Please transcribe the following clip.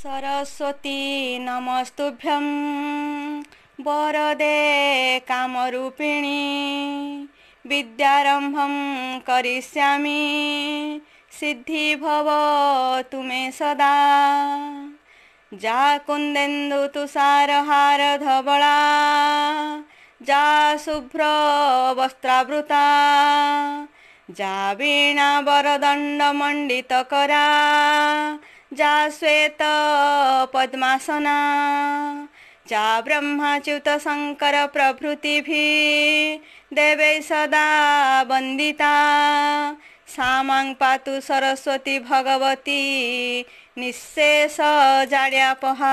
ସରସ୍ୱତୀ ନମସ୍ତୁଭ୍ୟଂ ବରଦେ କାମରୂପିଣୀ ବିଦ୍ୟାରମ୍ଭଂ କରିଷ୍ୟାମି ସିଦ୍ଧି ଭବ ତୁମେ ସଦା ଯା କୁନ୍ଦେନ୍ଦୁ ତୁଷାର ହାର ଧବଳା ଯା ଶୁଭ୍ର ବସ୍ତ୍ରାବୃତା ଯା ବୀଣା ବରଦଣ୍ଡ ମଣ୍ଡିତ କରା जा श्वेत पद्मासना चा ब्रह्मच्युतशङ्करप्रभृतिभिः देवै सदा वन्दिता सामाङ पातु सरस्वती भगवती निशेष जाड्यापहा